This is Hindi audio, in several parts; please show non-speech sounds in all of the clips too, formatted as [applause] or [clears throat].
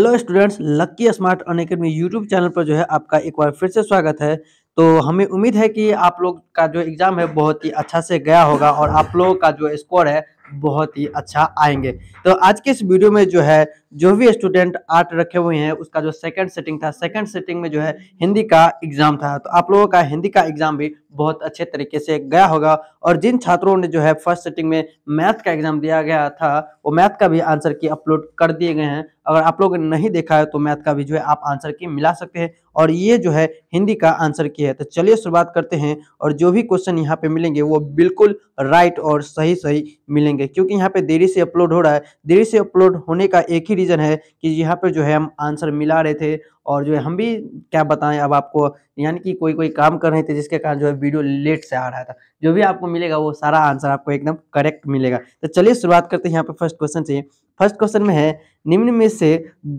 hello students lucky smart Unacademy YouTube channel पर जो है आपका एक बार फिर से स्वागत है तो हमें उम्मीद है कि आप लोग का जो एग्ज़ाम है बहुत ही अच्छा से गया होगा और आप लोगों का जो स्कोर है बहुत ही अच्छा आएंगे तो आज के इस वीडियो में जो है जो भी स्टूडेंट आर्ट रखे हुए हैं उसका जो सेकंड सेटिंग था सेकंड सेटिंग में जो है हिंदी का एग्जाम था तो आप लोगों का हिंदी का एग्जाम भी बहुत अच्छे तरीके से गया होगा और जिन छात्रों ने जो है फर्स्ट सेटिंग में मैथ का एग्जाम दिया गया था वो मैथ का भी आंसर की अपलोड कर दिए गए हैं अगर आप लोग नहीं देखा है तो मैथ का भी जो है आप आंसर की मिला सकते हैं और ये जो है हिंदी का आंसर की है तो चलिए शुरुआत करते हैं और जो भी क्वेश्चन यहाँ पे मिलेंगे वो बिल्कुल राइट और सही सही मिलेंगे क्योंकि यहाँ पे देरी से अपलोड हो रहा है देरी से अपलोड होने का एक ही रीज़न है कि यहाँ पर जो है हम आंसर मिला रहे थे और जो है हम भी क्या बताएं अब आपको यानी कि कोई कोई काम कर रहे थे जिसके कारण जो है वीडियो लेट से आ रहा था जो भी आपको मिलेगा वो सारा आंसर आपको एकदम करेक्ट मिलेगा तो चलिए शुरुआत करते हैं यहाँ पे फर्स्ट क्वेश्चन से फर्स्ट क्वेश्चन में है निम्न में से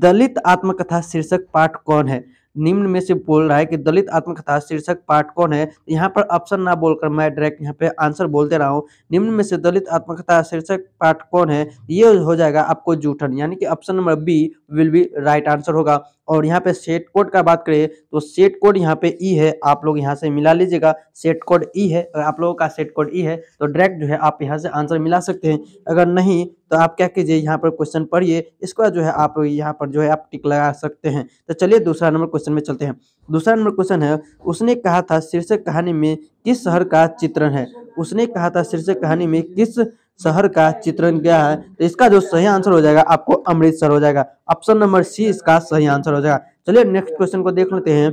दलित आत्मकथा शीर्षक पाठ कौन है निम्न में से बोल रहा है कि दलित आत्मकथा शीर्षक पाठ कौन है यहाँ पर ऑप्शन ना बोलकर मैं डायरेक्ट यहाँ पे आंसर बोलते रहा हूँ निम्न में से दलित आत्मकथा शीर्षक पाठ कौन है ये हो जाएगा आपको जूठन यानी कि option number B will be right answer होगा और यहाँ पे सेट कोड का बात करें तो सेट कोड यहाँ पे ई e है आप लोग यहाँ से मिला लीजिएगा सेट कोड ई है अगर आप लोगों का सेट कोड ई है तो डायरेक्ट जो है आप यहाँ से आंसर मिला सकते हैं अगर नहीं तो आप क्या कीजिए यहाँ पर क्वेश्चन पढ़िए इसके बाद जो है आप यहाँ पर जो है आप टिक लगा सकते हैं तो चलिए दूसरा नंबर क्वेश्चन में चलते हैं दूसरा नंबर क्वेश्चन है उसने कहा था शीर्षक कहानी में किस शहर का चित्रण है उसने कहा था शीर्षक कहानी में किस शहर का चित्रण क्या है तो इसका जो सही आंसर हो जाएगा आपको अमृतसर हो जाएगा ऑप्शन नंबर सी इसका सही आंसर हो जाएगा चलिए नेक्स्ट क्वेश्चन को देख लेते हैं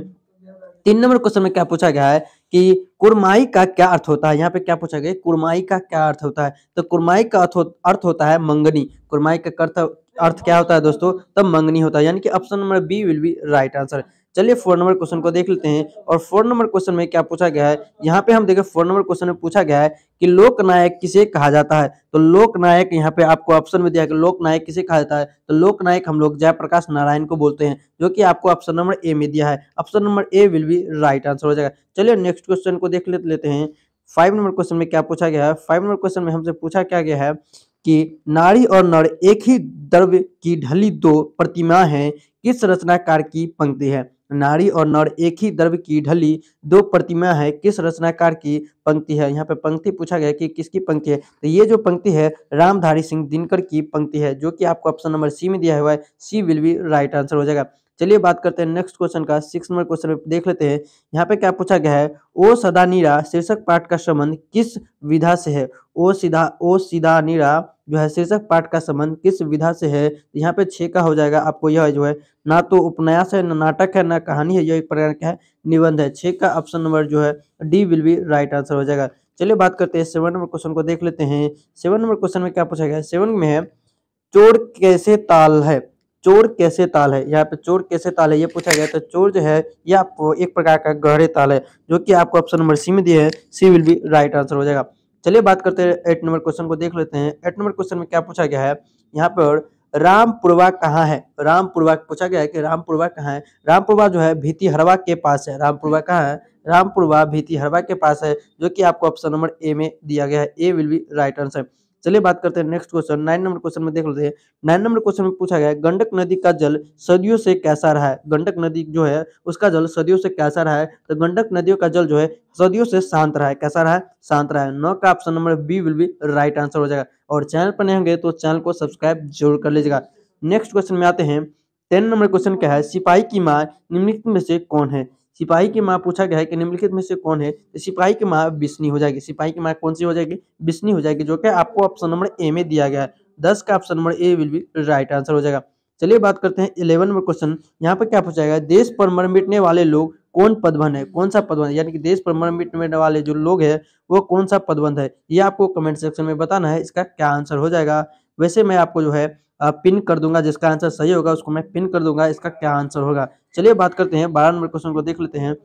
तीन नंबर क्वेश्चन में क्या पूछा गया है कि कुरमाई का क्या अर्थ होता है यहाँ पे क्या पूछा गया कुरमाई का क्या अर्थ होता है तो कुरमाई का अर्थ होता है मंगनी कुरमाई का अर्थ अर्थ क्या होता है दोस्तों तब मंगनी होता है यानी कि option number B will be right answer चलिए फोर नंबर क्वेश्चन को देख लेते हैं और फोर नंबर क्वेश्चन में क्या पूछा गया है यहाँ पे हम देखें फोर नंबर क्वेश्चन में पूछा गया है कि लोकनायक किसे कहा जाता है तो लोकनायक यहाँ पे आपको ऑप्शन में दिया कि लोकनायक किसे कहा जाता है तो लोकनायक हम लोग जयप्रकाश नारायण को बोलते हैं जो कि आपको ऑप्शन नंबर ए में दिया है option number A will be right answer हो जाएगा चलिए नेक्स्ट क्वेश्चन को देख लेते हैं फाइव नंबर क्वेश्चन में क्या पूछा गया है फाइव नंबर क्वेश्चन में हमसे पूछा क्या गया है कि नारी और नर एक ही द्रव्य की ढली दो प्रतिमा है किस रचनाकार की पंक्ति है नारी और नर एक ही द्रव्य की ढली दो प्रतिमा है किस रचनाकार की पंक्ति है यहाँ पे पंक्ति पूछा गया कि किसकी पंक्ति है तो ये जो पंक्ति है रामधारी सिंह दिनकर की पंक्ति है जो कि आपको ऑप्शन नंबर सी में दिया हुआ है C will be right answer हो जाएगा चलिए बात करते हैं नेक्स्ट क्वेश्चन का सिक्स नंबर क्वेश्चन देख लेते हैं यहाँ पे क्या पूछा गया है ओ सदा नीरा शीर्षक पाठ का संबंध किस विधा से है ओ सीधा ओ सीधा नीरा जो है शीर्षक पाठ का संबंध किस विधा से है यहाँ पे छे का हो जाएगा आपको यह जो है ना तो उपन्यास है ना नाटक है ना कहानी है यह एक प्रकार का है निबंध है छे का ऑप्शन नंबर जो है D will be right answer हो जाएगा चलिए बात करते हैं सेवन नंबर क्वेश्चन को देख लेते हैं सेवन नंबर क्वेश्चन में क्या पूछा गया है सेवन में है चोर कैसे ताल है चोर कैसे ताल है यहाँ पे चोर कैसे ताल है ये पूछा गया तो चोर जो है यह आपको एक प्रकार का गहरे ताल है जो कि आपको ऑप्शन नंबर सी में दिया है C will be right answer हो जाएगा चलिए बात करते हैं एट नंबर क्वेश्चन को देख लेते हैं एट नंबर क्वेश्चन में क्या पूछा गया है यहाँ पर रामपुरवा कहाँ है रामपुरवा पूछा गया है कि रामपुरवा कहाँ है रामपुरवा जो है भीति हरवा के पास है रामपुरवा कहाँ है रामपुरवा भीति हरवा के पास है जो कि आपको ऑप्शन नंबर ए में दिया गया है A will be right answer चलिए बात करते हैं next question nine number question में देख लेते हैं नाइन नंबर क्वेश्चन में पूछा गया है गंडक नदी का जल सदियों से कैसा रहा है गंडक नदी जो है उसका जल सदियों से कैसा रहा है तो गंडक नदियों का जल जो है सदियों से शांत रहा है कैसा रहा है शांत रहा है नौ का option number B will be right answer हो जाएगा और चैनल पर नहीं होंगे तो चैनल को सब्सक्राइब जरूर कर लीजिएगा नेक्स्ट क्वेश्चन में आते हैं टेन नंबर क्वेश्चन क्या है सिपाही की माँ निम्नलिखित में से कौन है सिपाही की माँ पूछा गया है कि निम्नलिखित में से कौन है तो सिपाही की माँ बिस्नी हो जाएगी सिपाही की माँ कौन सी हो जाएगी बिस्नी हो जाएगी जो कि आपको ऑप्शन नंबर ए में दिया गया है दस का option number A will be right answer हो जाएगा चलिए बात करते हैं इलेवन नंबर क्वेश्चन यहाँ पर क्या पूछा गया देश पर मर मिटने वाले लोग कौन पदबंध है कौन सा पदबंध यानी कि देश पर मर मिटने वाले जो लोग है वो कौन सा पदबंध है ये आपको कमेंट सेक्शन में बताना है इसका क्या आंसर हो जाएगा वैसे मैं आपको जो है पिन कर दूंगा जिसका आंसर सही होगा उसको मैं पिन कर दूंगा इसका क्या आंसर होगा चलिए बात करते हैं बारह नंबर क्वेश्चन को देख लेते हैं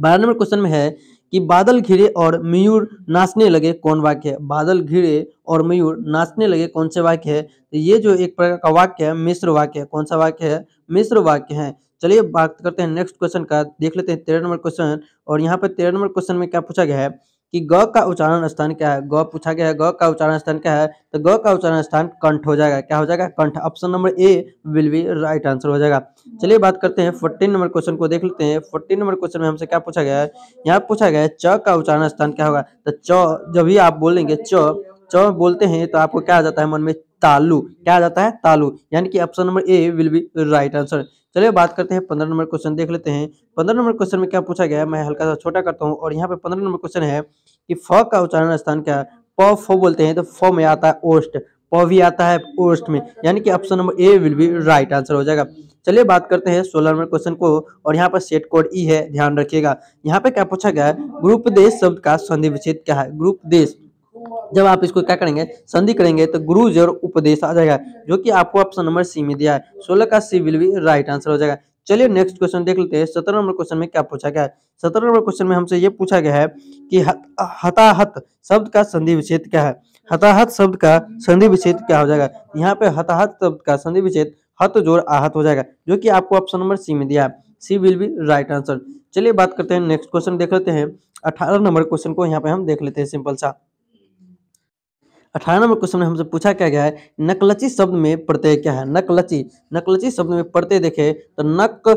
बारह नंबर क्वेश्चन में है कि बादल घिरे और मयूर नाचने लगे कौन वाक्य है बादल घिरे और मयूर नाचने लगे कौन से वाक्य है तो ये जो एक प्रकार का वाक्य है मिश्र वाक्य है कौन सा वाक्य है मिश्र वाक्य है चलिए बात करते हैं नेक्स्ट क्वेश्चन का देख लेते हैं तेरह नंबर क्वेश्चन और यहाँ पर तेरह नंबर क्वेश्चन में क्या पूछा गया है कि ग का उच्चारण स्थान क्या है ग पूछा गया है ग का उच्चारण स्थान क्या है तो ग का उच्चारण स्थान कंठ हो जाएगा क्या हो जाएगा कंठ option number A will be right answer हो जाएगा चलिए बात करते हैं फोर्टीन नंबर क्वेश्चन को देख लेते हैं फोर्टीन नंबर क्वेश्चन में हमसे क्या पूछा गया है यहाँ पूछा गया है च का उच्चारण स्थान क्या होगा तो च जब भी आप बोलेंगे च च बोलते हैं तो आपको क्या आ जाता है मन में तालु क्या आ जाता है तालु यानी कि option number A will be right answer चलिए बात करते हैं पंद्रह नंबर क्वेश्चन देख लेते हैं पंद्रह नंबर क्वेश्चन में क्या पूछा गया मैं हल्का सा छोटा करता हूँ और यहाँ पे पंद्रह नंबर क्वेश्चन है कि फ का उच्चारण स्थान क्या है प फो बोलते हैं तो फ में आता है ओस्ट प भी आता है ओस्ट में यानी कि option number A will be right answer हो जाएगा चलिए बात करते हैं सोलह नंबर क्वेश्चन को और यहाँ पर सेट कोड ई है ध्यान रखिएगा यहाँ पे क्या पूछा गया है ग्रुप देश शब्द का संधि विच्छेद क्या है ग्रुप देश जब आप इसको क्या करेंगे संधि करेंगे तो गुरु जर उपदेश आ जाएगा जो कि आपको ऑप्शन नंबर सी में दिया है सोलह का C will be right answer हो जाएगा चलिए नेक्स्ट क्वेश्चन देख लेते हैं सत्रह नंबर क्वेश्चन में क्या पूछा गया है सत्रह नंबर क्वेश्चन में हमसे ये पूछा गया है कि हताहत शब्द का संधि विच्छेद क्या है हताहत शब्द का संधि विच्छेद क्या हो जाएगा यहाँ पे हताहत शब्द का संधि विच्छेद हत जोर आहत हो जाएगा जो कि आपको ऑप्शन नंबर सी में दिया है C will be right answer चलिए बात करते हैं नेक्स्ट क्वेश्चन देख लेते हैं अठारह नंबर क्वेश्चन को यहाँ पे हम देख लेते हैं सिंपल सा अठारह नंबर क्वेश्चन में हमसे पूछा क्या गया है नकलची शब्द में प्रत्यय क्या है नकलची नकलची शब्द में प्रत्यय देखे तो नक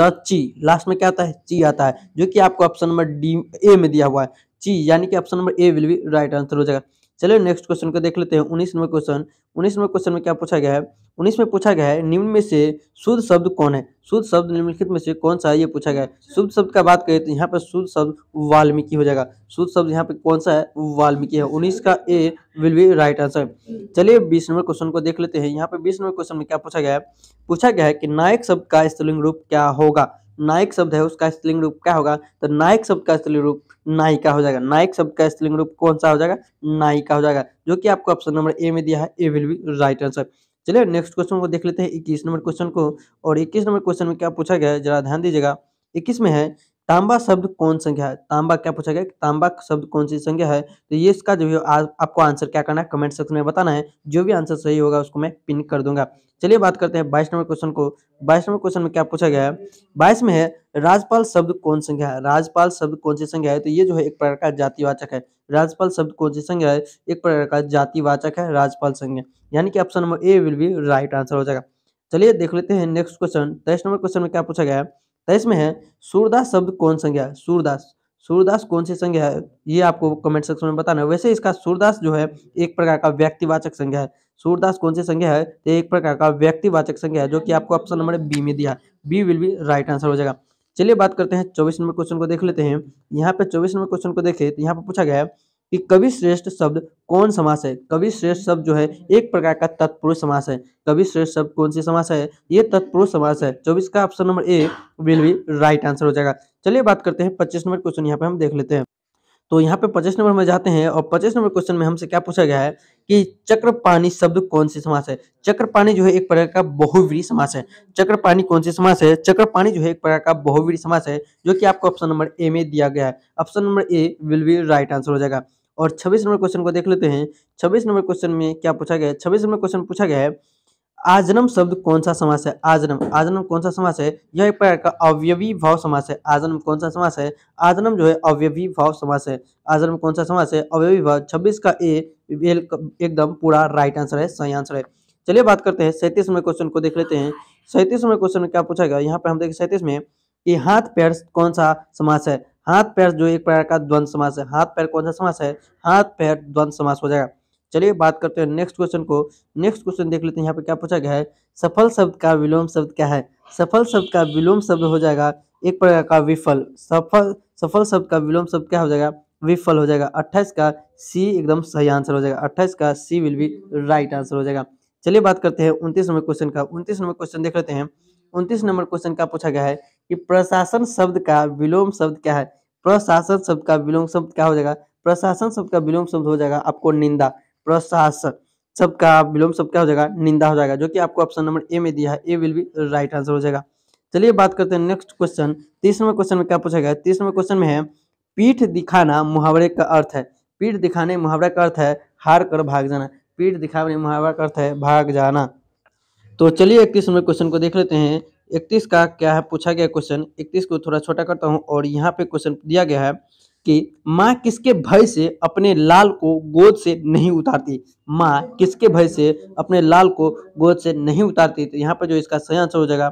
लची लास्ट में क्या आता है ची आता है जो कि आपको ऑप्शन नंबर डी ए में दिया हुआ है ची यानी कि option number A will be right answer हो जाएगा चलिए नेक्स्ट क्वेश्चन को देख लेते हैं उन्नीस नंबर क्वेश्चन उन्नीस नंबर क्वेश्चन में क्या पूछा गया है उन्नीस में पूछा गया है निम्न में से शुद्ध शब्द कौन है शुद्ध शब्द निम्नलिखित में से कौन सा है ये पूछा गया है शुद्ध शब्द का बात करें तो यहाँ पर शुद्ध शब्द वाल्मीकि हो जाएगा शुद्ध शब्द यहाँ पर कौन सा है वाल्मीकि है उन्नीस का A will be right answer चलिए बीस नंबर क्वेश्चन को देख लेते हैं यहाँ पर बीस नंबर क्वेश्चन में क्या पूछा गया है पूछा गया है कि नायक शब्द का स्त्रीलिंग रूप क्या होगा नायक शब्द है उसका स्त्रीलिंग रूप क्या होगा तो नायक शब्द का स्त्रीलिंग रूप नायिका हो जाएगा नायक शब्द का स्त्रीलिंग रूप कौन सा हो जाएगा नायिका हो जाएगा जो कि आपको ऑप्शन नंबर ए में दिया है A will be right answer चलिए नेक्स्ट क्वेश्चन को देख लेते हैं इक्कीस नंबर क्वेश्चन को और इक्कीस नंबर क्वेश्चन में क्या पूछा गया है जरा ध्यान दीजिएगा इक्कीस में है तांबा शब्द कौन संख्या है तांबा क्या पूछा गया तांबा शब्द कौन सी संख्या है तो ये इसका जो है आपको आंसर क्या करना है कमेंट सेक्शन में बताना है जो भी आंसर सही होगा उसको मैं पिन कर दूंगा चलिए बात करते हैं बाईस नंबर क्वेश्चन को बाईस नंबर क्वेश्चन में क्या पूछा गया है बाईस में है राजपाल शब्द कौन संख्या है राजपाल शब्द कौन सी संख्या है तो ये जो है एक प्रकार का जातिवाचक है राजपाल शब्द कौन सी संख्या है एक प्रकार का जातिवाचक है राजपाल संज्ञा यानी कि option number A will be right answer हो जाएगा चलिए देख लेते हैं नेक्स्ट क्वेश्चन तेईस नंबर क्वेश्चन में क्या पूछा गया है तेईसवें तो है सूरदास शब्द कौन संज्ञा है सूरदास सूरदास कौन सी संज्ञा है ये आपको कमेंट सेक्शन में बताना है वैसे इसका सूरदास जो है एक प्रकार का व्यक्तिवाचक संज्ञा है सूरदास कौन सी संज्ञा है तो एक प्रकार का व्यक्तिवाचक संज्ञा है जो कि आपको ऑप्शन नंबर बी में दिया B will be right answer हो जाएगा चलिए बात करते हैं चौबीस नंबर क्वेश्चन को देख लेते हैं यहाँ पे चौबीस नंबर क्वेश्चन को देखे तो यहाँ पे पूछा गया है कि कवि श्रेष्ठ शब्द कौन समास है कवि श्रेष्ठ शब्द जो है एक प्रकार का तत्पुरुष समास है कवि श्रेष्ठ शब्द कौन सी समास है ये तत्पुरुष समास है चौबीस का option number A will be right answer हो जाएगा चलिए बात करते हैं पच्चीस नंबर क्वेश्चन यहाँ पे हम देख लेते हैं तो यहाँ पे पच्चीस नंबर में जाते हैं और पच्चीस नंबर क्वेश्चन में हमसे क्या पूछा गया है कि चक्रपाणी शब्द कौन सी समास है चक्रपाणी जो है एक प्रकार का बहुवीरी समास है चक्रपाणी कौन सी समास है चक्रपाणी जो है एक प्रकार का बहुवीरी समास है जो कि आपको ऑप्शन नंबर ए में दिया गया है option number A will be right answer हो जाएगा और छब्बीस नंबर क्वेश्चन को देख लेते हैं छब्बीस नंबर क्वेश्चन में क्या पूछा गया है छब्बीस नंबर क्वेश्चन पूछा गया है आजनम शब्द कौन सा समास है आजनम आजनम कौन सा समास है यह एक प्रकार का अव्यवी भाव समास है आजनम कौन सा समास है आजनम जो है अव्यवी भाव समास है आजनम कौन सा समास है अव्यवी भाव छब्बीस का ए एकदम पूरा राइट आंसर है सही आंसर है चलिए बात करते हैं सैंतीस नंबर क्वेश्चन को देख लेते हैं सैंतीस नंबर क्वेश्चन में क्या पूछा गया यहाँ पर हम देखें सैंतीस में कि हाथ पैर कौन सा समास है हाथ पैर जो एक प्रकार का द्वंद समास है हाथ पैर कौन सा समास है हाथ पैर द्वंद समास हो जाएगा चलिए बात करते हैं नेक्स्ट क्वेश्चन को नेक्स्ट क्वेश्चन देख लेते हैं यहाँ पे क्या पूछा गया है सफल शब्द का विलोम शब्द क्या है सफल शब्द का विलोम शब्द हो जाएगा एक प्रकार का विफल सफल सफल शब्द का विलोम शब्द क्या हो जाएगा विफल हो जाएगा अट्ठाईस का सी एकदम सही आंसर हो जाएगा अट्ठाईस का C will be right answer हो जाएगा चलिए बात करते हैं उनतीस नंबर क्वेश्चन का उनतीस नंबर क्वेश्चन देख लेते हैं उनतीस नंबर क्वेश्चन का पूछा गया है कि प्रशासन शब्द का विलोम शब्द क्या है प्रशासन शब्द का विलोम शब्द क्या हो जाएगा प्रशासन शब्द का विलोम शब्द हो जाएगा आपको निंदा प्रशासन शब्द का विलोम शब्द क्या हो जाएगा निंदा हो जाएगा जो कि आपको ऑप्शन नंबर ए में दिया है A will be right answer हो जाएगा चलिए बात करते हैं नेक्स्ट क्वेश्चन तीस नंबर क्वेश्चन में क्या पूछा गया तीस नंबर क्वेश्चन में है पीठ दिखाना मुहावरे का अर्थ है पीठ दिखाने मुहावरे का अर्थ है हार कर भाग जाना पीठ दिखाने मुहावरा का अर्थ है भाग जाना तो चलिए इकतीस नंबर क्वेश्चन को देख लेते हैं इकतीस का क्या है पूछा गया क्वेश्चन इकतीस को थोड़ा छोटा करता हूँ और यहाँ पे क्वेश्चन दिया गया है कि माँ किसके भय से अपने लाल को गोद से नहीं उतारती माँ किसके भय से अपने लाल को गोद से नहीं उतारती तो यहाँ पर जो इसका सही आंसर हो जाएगा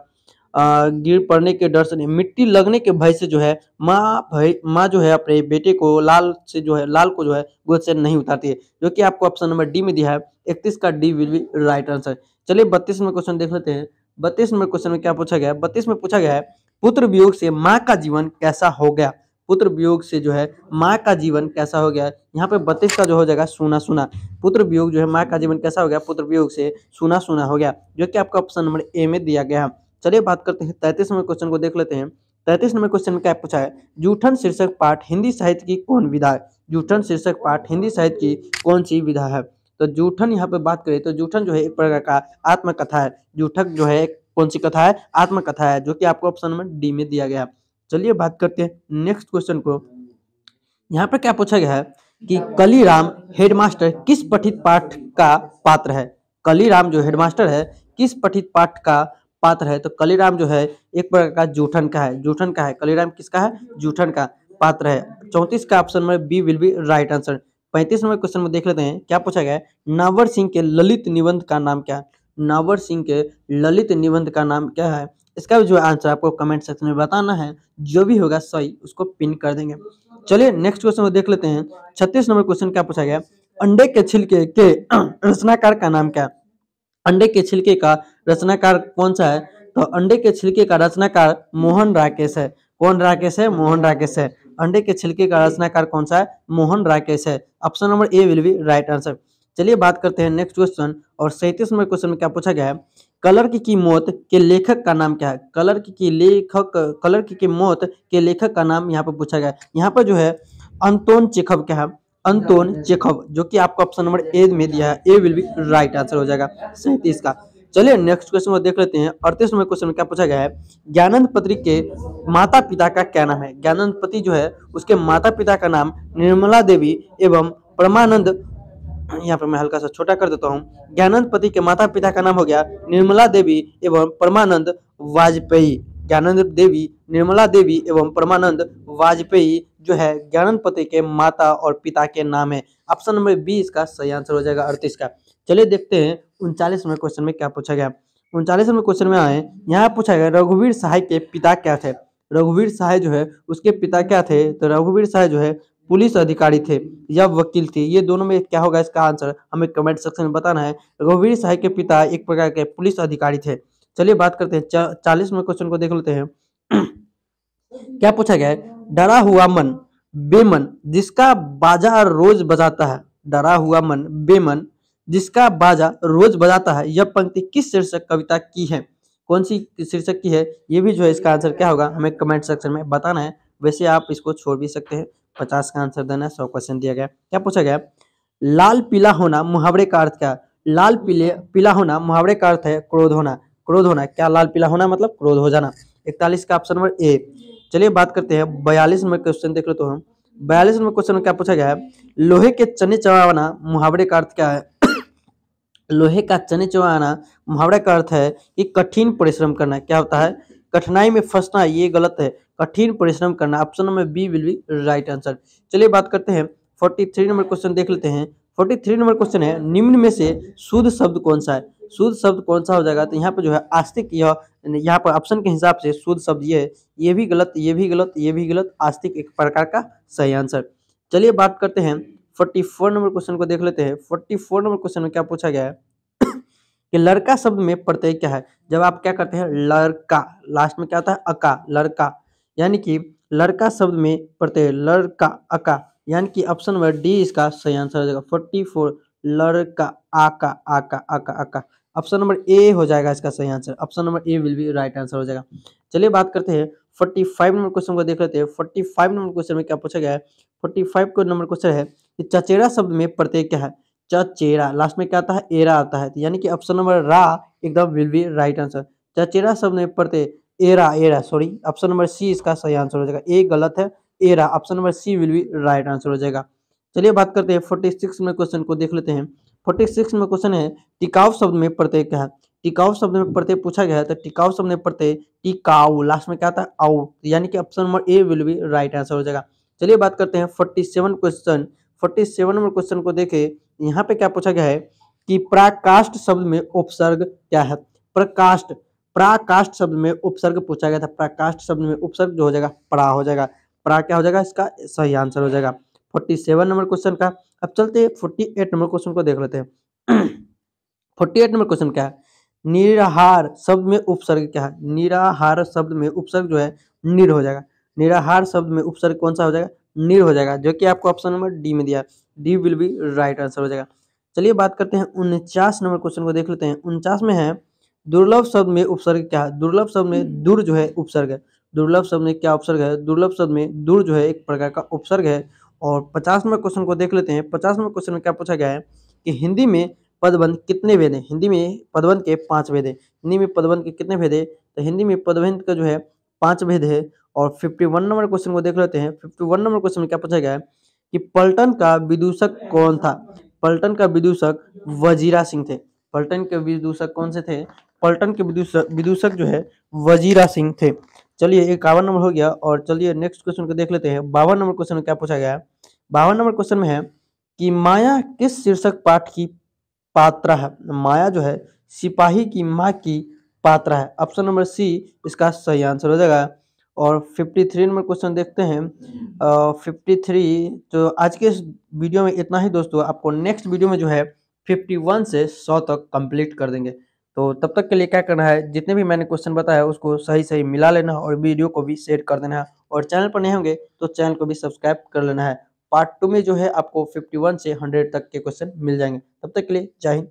गिर पड़ने के डर से मिट्टी लगने के भय से जो है माँ भय माँ जो है अपने बेटे को लाल से जो है लाल को जो है गोद से नहीं उतारती है जो कि आपको ऑप्शन नंबर डी में दिया है इकतीस का D will be right answer चलिए बत्तीस में क्वेश्चन देख लेते हैं बत्तीस में क्वेश्चन में क्या पूछा गया है बत्तीस में पूछा गया है पुत्र वियोग से माँ का जीवन कैसा हो गया पुत्र वियोग से जो है माँ का जीवन कैसा हो गया यहाँ पे बत्तीस का जो हो जाएगा सुना सुना पुत्र वियोग जो है माँ का जीवन कैसा हो गया पुत्र वियोग से सुना सुना हो गया जो कि आपका ऑप्शन नंबर ए में दिया गया है चलिए बात करते हैं तैतीस नंबर क्वेश्चन को देख लेते हैं तैतीस नंबर क्वेश्चन में क्या पूछा है जूठन शीर्षक पाठ हिंदी साहित्य की कौन विधा है जूठन शीर्षक पाठ हिंदी साहित्य की कौन सी विधा है तो जूठन यहाँ पे बात करें तो जूठन जो है एक प्रकार का आत्मकथा है जूठक जो है कौन सी कथा है आत्मकथा है जो कि आपको ऑप्शन नंबर डी में दिया गया चलिए बात करते हैं नेक्स्ट क्वेश्चन को यहाँ पर क्या पूछा गया है कि कलीराम हेडमास्टर किस पठित पाठ का पात्र है कलीराम जो हेडमास्टर है किस पठित पाठ का पात्र है तो कलीराम जो है एक प्रकार का जूठन का है जूठन का है कलीराम किसका है जूठन का पात्र है चौंतीस का option number B will be right answer पैंतीस नंबर क्वेश्चन में देख लेते हैं क्या पूछा गया नावर सिंह के ललित निबंध का नाम क्या है नावर सिंह के ललित निबंध का नाम क्या है इसका भी जो आंसर आपको कमेंट सेक्शन में बताना है जो भी होगा सही उसको पिन कर देंगे चलिए नेक्स्ट क्वेश्चन में देख लेते हैं छत्तीस नंबर क्वेश्चन क्या पूछा गया अंडे के छिलके के रचनाकार का नाम क्या है अंडे के छिलके का रचनाकार कौन सा है तो अंडे के छिलके का रचनाकार मोहन राकेश है कौन राकेश है मोहन राकेश है अंडे के छिलके का रचनाकार कौन सा है मोहन राकेश है option number A will be right answer चलिए बात करते हैं नेक्स्ट क्वेश्चन और सैंतीस नंबर क्वेश्चन में क्या पूछा गया है कलर की, की मौत के लेखक का नाम क्या है कलर की, की लेखक कलर की, की मौत के लेखक का नाम यहाँ पर पूछा गया है यहाँ पर जो है अंतोन चेखव क्या है अंतोन चेखव जो कि आपको ऑप्शन नंबर ए में दिया है A will be right answer हो जाएगा सैंतीस का चलिए नेक्स्ट क्वेश्चन को देख लेते हैं अड़तीस नंबर क्वेश्चन में क्या पूछा गया है ज्ञानंद पत्री के माता पिता का क्या नाम है ज्ञानंद पति जो है उसके माता पिता का नाम निर्मला देवी एवं परमानंद यहाँ पर मैं हल्का सा छोटा कर देता हूँ ज्ञानंद पति के माता पिता का नाम हो गया निर्मला देवी एवं परमानंद वाजपेयी ज्ञानंद देवी निर्मला देवी एवं परमानंद वाजपेयी जो है ज्ञानपति के माता और पिता के नाम है ऑप्शन नंबर बी इसका सही आंसर हो जाएगा अड़तीस का चलिए देखते हैं उनचालीस नंबर क्वेश्चन में क्या पूछा गया उनचालीस नंबर क्वेश्चन में आए यहाँ पूछा गया रघुवीर सहाय के पिता क्या थे रघुवीर सहाय जो है उसके पिता क्या थे तो रघुवीर सहाय जो है पुलिस अधिकारी थे या वकील थे ये दोनों में क्या होगा इसका आंसर हमें कमेंट सेक्शन में बताना है रघुवीर सहाय के पिता एक प्रकार के पुलिस अधिकारी थे चलिए बात करते हैं चालीसवें क्वेश्चन को देख लेते हैं क्या पूछा गया है डरा हुआ मन बेमन जिसका बाजा रोज बजाता है डरा हुआ मन बेमन जिसका बाजा रोज बजाता है यह पंक्ति किस शीर्षक कविता की है कौन सी शीर्षक की है ये भी जो है इसका आंसर क्या होगा हमें कमेंट सेक्शन में बताना है वैसे आप इसको छोड़ भी सकते हैं पचास का आंसर देना है सौ क्वेश्चन दिया गया क्या पूछा गया लाल पीला होना मुहावरे का अर्थ क्या लाल पीले पीला होना मुहावरे का अर्थ है क्रोध होना क्रोध होना क्या लाल पीला होना मतलब क्रोध हो जाना इकतालीस का ऑप्शन नंबर ए चलिए बात करते हैं बयालीस नंबर क्वेश्चन देख लो तो हम बयालीस नंबर क्वेश्चन में क्या पूछा गया है लोहे के चने चबाना मुहावरे का अर्थ क्या है [coughs] लोहे का चने चबाना मुहावरे का अर्थ है कि कठिन परिश्रम करना क्या होता है कठिनाई में फंसना ये गलत है कठिन परिश्रम करना option number B will be right answer चलिए बात करते हैं फोर्टी थ्री नंबर क्वेश्चन देख लेते हैं फोर्टी थ्री नंबर क्वेश्चन है निम्न में से शुद्ध शब्द कौन सा है शुद्ध शब्द कौन सा हो जाएगा तो यहाँ पर जो है आस्तिक यह यहाँ पर ऑप्शन के हिसाब से शुद्ध शब्द ये है ये भी गलत ये भी गलत ये भी गलत आस्तिक एक प्रकार का सही आंसर चलिए बात करते हैं फोर्टी फोर नंबर क्वेश्चन को देख लेते हैं फोर्टी फोर नंबर क्वेश्चन में क्या पूछा गया है [coughs] कि लड़का शब्द में प्रत्यय क्या है जब आप क्या करते हैं लड़का लास्ट में क्या आता है अका लड़का यानी कि लड़का शब्द में प्रत्यय लड़का अका यानी कि ऑप्शन नंबर डी इसका सही आंसर हो जाएगा फोर्टी फोर लड़का आका आका आका आका ऑप्शन नंबर ए हो जाएगा इसका सही answer option number A will be right answer हो जाएगा चलिए बात करते हैं फोर्टी फाइव नंबर क्वेश्चन को देख लेते हैं फोर्टी फाइव नंबर क्वेश्चन में क्या पूछा गया है फोर्टी फाइव को नंबर क्वेश्चन है कि चचेरा शब्द में प्रत्यय क्या है चचेरा लास्ट में क्या आता है एरा आता है तो यानी कि ऑप्शन नंबर रा एकदम विल बी राइट आंसर चचेरा शब्द में प्रत्यय एरा एरा सॉरी ऑप्शन नंबर सी इसका सही आंसर हो जाएगा ए गलत है एरा option number C will be right answer हो जाएगा चलिए बात करते हैं फोर्टी सिक्स में क्वेश्चन को देख लेते हैं फोर्टी सिक्स में क्वेश्चन है टिकाऊ शब्द में प्रत्यय क्या है टिकाऊ शब्द में प्रत्यय पूछा गया है तो टिकाऊ शब्द में प्रत्यय टिकाऊ लास्ट में क्या आता है आउ यानी कि option number A will be right answer हो जाएगा चलिए बात करते हैं forty seven question forty seven number question को देखे यहाँ पे क्या पूछा गया है कि प्राकाष्ट शब्द में उपसर्ग क्या है प्रकाष्ट प्राकाष्ट शब्द में उपसर्ग पूछा गया था प्राकाष्ट शब्द में उपसर्ग जो हो जाएगा प्रा हो जाएगा प्रा क्या हो जाएगा इसका सही आंसर हो जाएगा फोर्टी सेवन नंबर क्वेश्चन का अब चलते हैं फोर्टी एट नंबर क्वेश्चन को देख लेते हैं [clears throat] फोर्टी एट नंबर क्वेश्चन क्या है निराहार शब्द में उपसर्ग क्या है निराहार शब्द में उपसर्ग जो है निर हो जाएगा निराहार शब्द में उपसर्ग कौन सा हो जाएगा निर हो जाएगा जो कि आपको ऑप्शन नंबर डी में दिया D will be right answer हो जाएगा चलिए बात करते हैं उनचास नंबर क्वेश्चन को देख लेते हैं उनचास में है दुर्लभ शब्द में उपसर्ग क्या है दुर्लभ शब्द में दूर जो है उपसर्ग है दुर्लभ शब्द में क्या उपसर्ग है दुर्लभ शब्द में दूर जो है एक प्रकार का उपसर्ग है और पचास नंबर क्वेश्चन को देख लेते हैं पचास नंबर क्वेश्चन में क्या पूछा गया है कि हिंदी में पदबंध कितने भेद हैं हिंदी में पदबंध के पाँच भेद हैं हिंदी में पदबंध के कितने भेद हैं तो हिंदी में पदबंध का जो है पाँच भेद है और फिफ्टी वन नंबर क्वेश्चन को देख लेते हैं फिफ्टी वन नंबर क्वेश्चन में क्या पूछा गया है कि पलटन का विदूषक कौन था पलटन का विदूषक वजीरा सिंह थे पलटन के विदूषक कौन से थे पलटन के विदूषक विदूषक जो है वजीरा सिंह थे चलिए इक्यावन नंबर हो गया और चलिए नेक्स्ट क्वेश्चन को देख लेते हैं बावन नंबर क्वेश्चन क्या पूछा गया है बावन नंबर क्वेश्चन में है कि माया किस शीर्षक पाठ की पात्र है माया जो है सिपाही की माँ की पात्र है ऑप्शन नंबर सी इसका सही आंसर हो जाएगा और 53 नंबर क्वेश्चन देखते हैं फिफ्टी थ्री तो आज के इस वीडियो में इतना ही दोस्तों आपको नेक्स्ट वीडियो में जो है 51 से 100 तक कंप्लीट कर देंगे तो तब तक के लिए क्या करना है जितने भी मैंने क्वेश्चन बताया उसको सही सही मिला लेना है और वीडियो को भी शेयर कर देना है और चैनल पर नहीं होंगे तो चैनल को भी सब्सक्राइब कर लेना है पार्ट टू में जो है आपको 51 से 100 तक के क्वेश्चन मिल जाएंगे तब तक के लिए जय हिंद